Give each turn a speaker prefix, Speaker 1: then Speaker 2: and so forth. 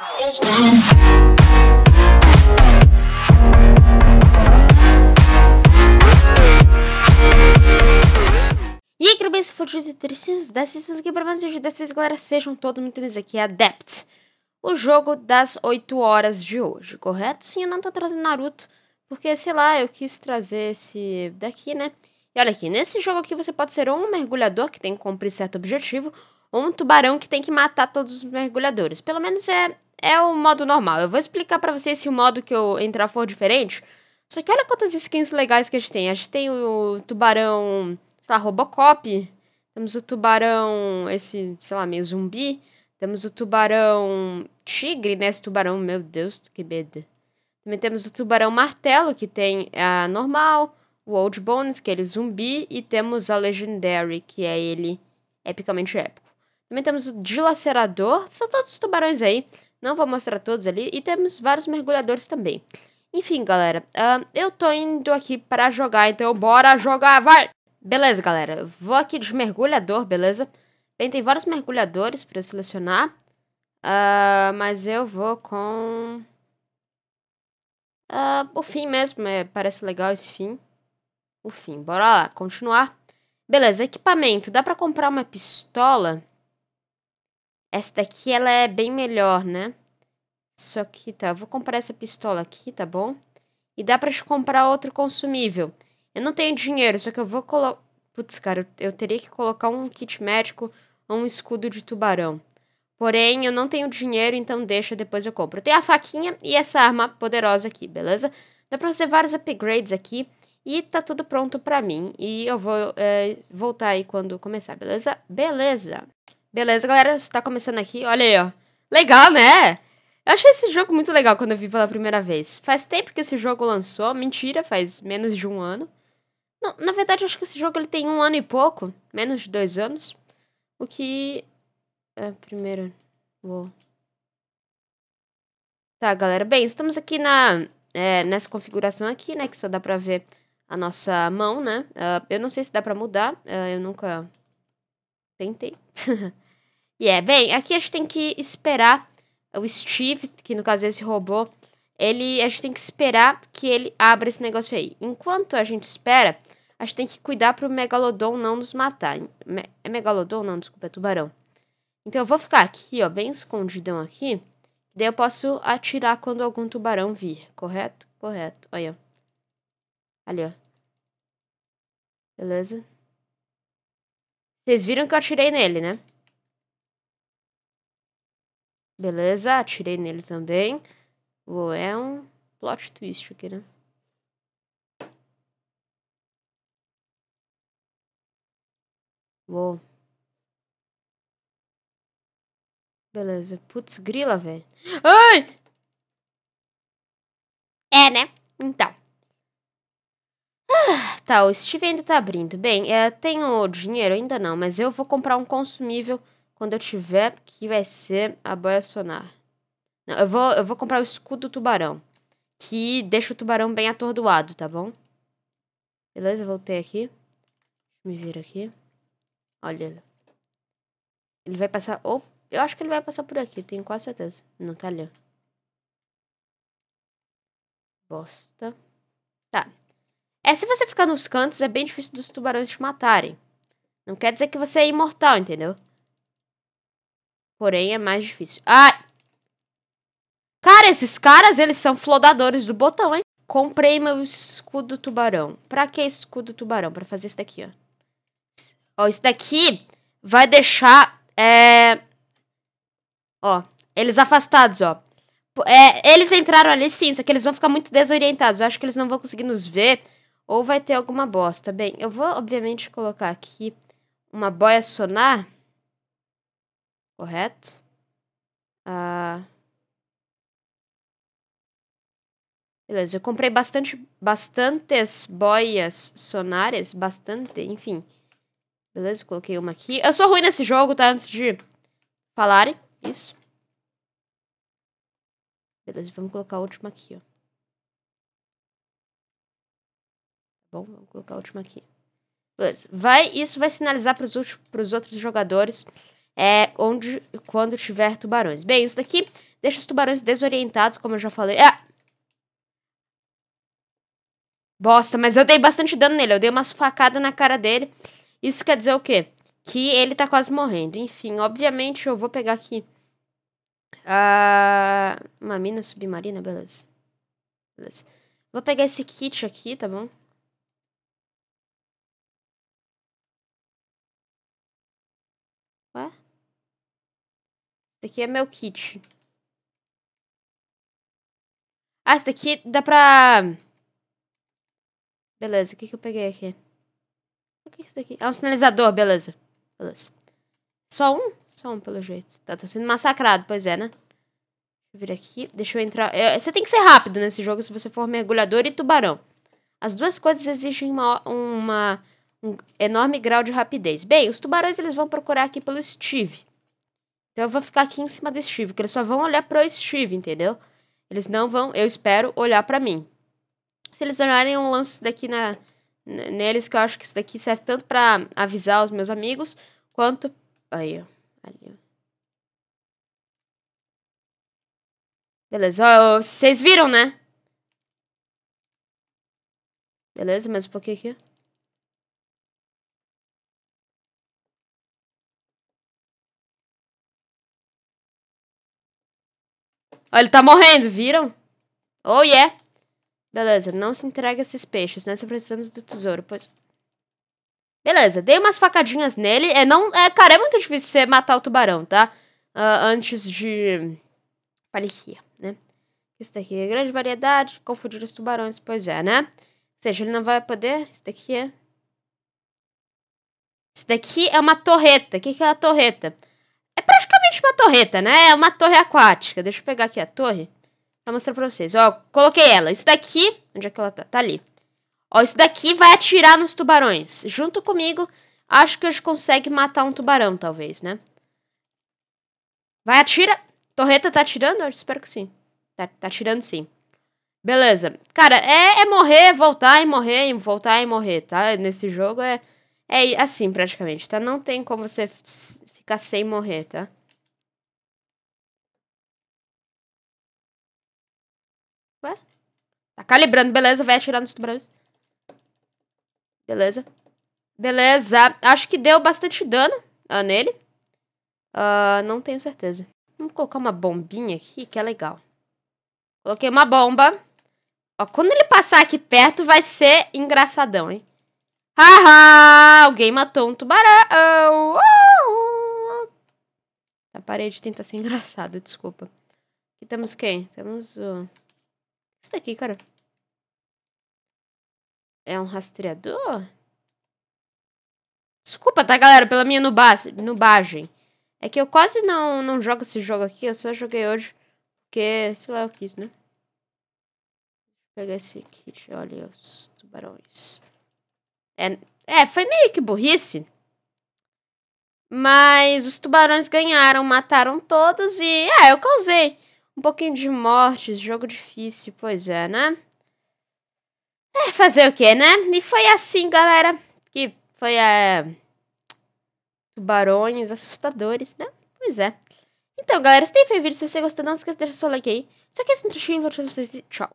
Speaker 1: E aí, que bem, se for de Tricinos, das Tricinos aqui para mais um vídeo dessa vez, galera, sejam todos muito bem-vindos aqui Adept, o jogo das 8 horas de hoje, correto? Sim, eu não tô trazendo Naruto, porque, sei lá, eu quis trazer esse daqui, né? E olha aqui, nesse jogo aqui você pode ser um mergulhador que tem que cumprir certo objetivo, ou um tubarão que tem que matar todos os mergulhadores. Pelo menos é é o modo normal. Eu vou explicar para vocês se o modo que eu entrar for diferente. Só que olha quantas skins legais que a gente tem. A gente tem o tubarão, sei lá, Robocop. Temos o tubarão, esse, sei lá, meio zumbi. Temos o tubarão tigre, né? Esse tubarão, meu Deus, que medo. Também temos o tubarão martelo, que tem a normal, o Old Bones, que é ele zumbi, e temos a Legendary, que é ele epicamente épico. Também temos o dilacerador, são todos os tubarões aí. Não vou mostrar todos ali. E temos vários mergulhadores também. Enfim, galera. Uh, eu tô indo aqui pra jogar, então bora jogar, vai! Beleza, galera. Vou aqui de mergulhador, beleza? Bem, tem vários mergulhadores pra eu selecionar. Uh, mas eu vou com... Uh, o fim mesmo, é, parece legal esse fim. O fim, bora lá, continuar. Beleza, equipamento. Dá pra comprar uma pistola? Essa daqui, ela é bem melhor, né? Isso aqui, tá? Eu vou comprar essa pistola aqui, tá bom? E dá pra comprar outro consumível. Eu não tenho dinheiro, só que eu vou colocar... Putz, cara, eu, teria que colocar um kit médico ou um escudo de tubarão. Porém, eu não tenho dinheiro, então deixa, depois eu compro. Eu tenho a faquinha e essa arma poderosa aqui, beleza? Dá pra fazer vários upgrades aqui. E tá tudo pronto pra mim. E eu vou é, voltar aí quando começar, beleza? Beleza. Beleza, galera. Está começando aqui. Olha aí, ó. Legal, né? Eu achei esse jogo muito legal quando eu vi pela primeira vez. Faz tempo que esse jogo lançou, mentira, faz menos de um ano. Não, na verdade, acho que esse jogo ele tem um ano e pouco, menos de dois anos. O que. É, primeiro. Vou. Tá, galera. Bem, estamos aqui na, é, nessa configuração aqui, né? Que só dá pra ver a nossa mão, né? Uh, eu não sei se dá pra mudar. Uh, eu nunca tentei. e yeah, é, bem, aqui a gente tem que esperar é o Steve, que no caso é esse robô, ele, a gente tem que esperar que ele abra esse negócio aí. Enquanto a gente espera, a gente tem que cuidar pro Megalodon não nos matar. Me é Megalodon? Não, desculpa, é Tubarão. Então eu vou ficar aqui, ó, bem escondidão aqui. Daí eu posso atirar quando algum tubarão vir, correto? Correto. Olha, Ali, ó. Beleza? Vocês viram que eu atirei nele, né? Beleza, atirei nele também. Vou, é um plot twist aqui, né? Vou. Beleza. Putz, grila, velho. Ai! É, né? Então. Ah, tá, o Steve ainda tá abrindo. Bem, é, tenho dinheiro? Ainda não, mas eu vou comprar um consumível quando eu tiver, que vai ser a boia sonar. Não, eu vou, eu vou comprar o escudo do tubarão, que deixa o tubarão bem atordoado, tá bom? Beleza, voltei aqui. Deixa eu me vir aqui. Olha ele. Ele vai passar... Ou... Eu acho que ele vai passar por aqui, tenho quase certeza. Não, tá ali. Bosta. Tá. É, se você ficar nos cantos, é bem difícil dos tubarões te matarem. Não quer dizer que você é imortal, entendeu? Porém, é mais difícil. Ai! Cara, esses caras, eles são flodadores do botão, hein? Comprei meu escudo tubarão. Pra que escudo tubarão? Pra fazer isso daqui, ó. Ó, isso daqui vai deixar, é... Ó, eles afastados, ó. É, eles entraram ali sim, só que eles vão ficar muito desorientados. Eu acho que eles não vão conseguir nos ver. Ou vai ter alguma bosta. Bem, eu vou, obviamente, colocar aqui uma boia sonar correto? Ah, beleza, eu comprei bastante, bastantes boias sonares, bastante, enfim. Beleza, coloquei uma aqui. Eu sou ruim nesse jogo, tá? Antes de falarem isso. Beleza, vamos colocar a última aqui, ó. Tá bom, vamos colocar a última aqui. Beleza. Vai, isso vai sinalizar para os outros jogadores é, onde quando tiver tubarões. Bem, isso daqui deixa os tubarões desorientados, como eu já falei. Ah! Bosta, mas eu dei bastante dano nele, eu dei umas facadas na cara dele. Isso quer dizer o quê? Que ele tá quase morrendo. Enfim, obviamente eu vou pegar aqui... Uh, uma mina submarina, beleza. beleza. Vou pegar esse kit aqui, tá bom? Esse aqui é meu kit. Ah, esse daqui dá pra... Beleza, o que que eu peguei aqui? O que é isso daqui? Ah, um sinalizador, beleza. Beleza. Só um? Só um, pelo jeito. Tá, tô tá sendo massacrado, pois é, né? Deixa eu vir aqui, deixa eu entrar... É, você tem que ser rápido nesse jogo se você for mergulhador e tubarão. As duas coisas exigem uma, uma, um enorme grau de rapidez. Bem, os tubarões eles vão procurar aqui pelo Steve. Então eu vou ficar aqui em cima do Steve, que eles só vão olhar pro Steve, entendeu? Eles não vão, eu espero, olhar para mim. Se eles olharem um lance isso daqui na, neles, que eu acho que isso daqui serve tanto para avisar os meus amigos, quanto... Aí, ó. Ali, ó. Beleza, ó, vocês viram, né? Beleza, mais um pouquinho aqui. Olha ele tá morrendo, viram? Oh, yeah! Beleza, não se entregue a esses peixes, nós né? precisamos do tesouro, pois... Beleza, dei umas facadinhas nele. É, não, é, cara, é muito difícil você matar o tubarão, tá? Uh, antes de... parecer, né? Isso daqui é grande variedade, confundir os tubarões, pois é, né? Ou seja, ele não vai poder... Isso daqui é... Isso daqui é uma torreta. O que, que é a torreta? basicamente uma torreta, né? É uma torre aquática. Deixa eu pegar aqui a torre pra mostrar pra vocês. Ó, coloquei ela. Isso daqui... Onde é que ela tá? Tá ali. Ó, isso daqui vai atirar nos tubarões. Junto comigo, acho que a gente consegue matar um tubarão, talvez, né? Vai, atira. Torreta tá atirando? Eu espero que sim. Tá, tá atirando sim. Beleza. Cara, é, é morrer, voltar e morrer, e voltar e morrer, tá? Nesse jogo é, é assim praticamente, tá? Não tem como você ficar sem morrer, tá? Ué? Tá calibrando, beleza. Vai atirar nos tubarões. Beleza. Beleza. Acho que deu bastante dano uh, nele. Uh, não tenho certeza. Vamos colocar uma bombinha aqui, que é legal. Coloquei uma bomba. Ó, quando ele passar aqui perto, vai ser engraçadão, hein? Haha! Alguém matou um tubarão! Uh! A parede tenta ser engraçada, desculpa. Aqui temos quem? Temos o... Uh... Isso daqui, tá cara? É um rastreador? Desculpa, tá, galera, pela minha nubagem. É que eu quase não, não jogo esse jogo aqui, eu só joguei hoje. Porque, sei lá, eu quis, né? Vou pegar esse aqui, olha os tubarões. É, é, foi meio que burrice. Mas os tubarões ganharam, mataram todos e... É, eu causei. Um pouquinho de mortes, jogo difícil, pois é, né? É, fazer o que, né? E foi assim, galera, que foi é... Tubarões assustadores, né? Pois é. Então, galera, se tem foi vídeo, se você gostou, não esqueça de deixar seu like aí. Só que esse é um trechinho e vou vocês tchau.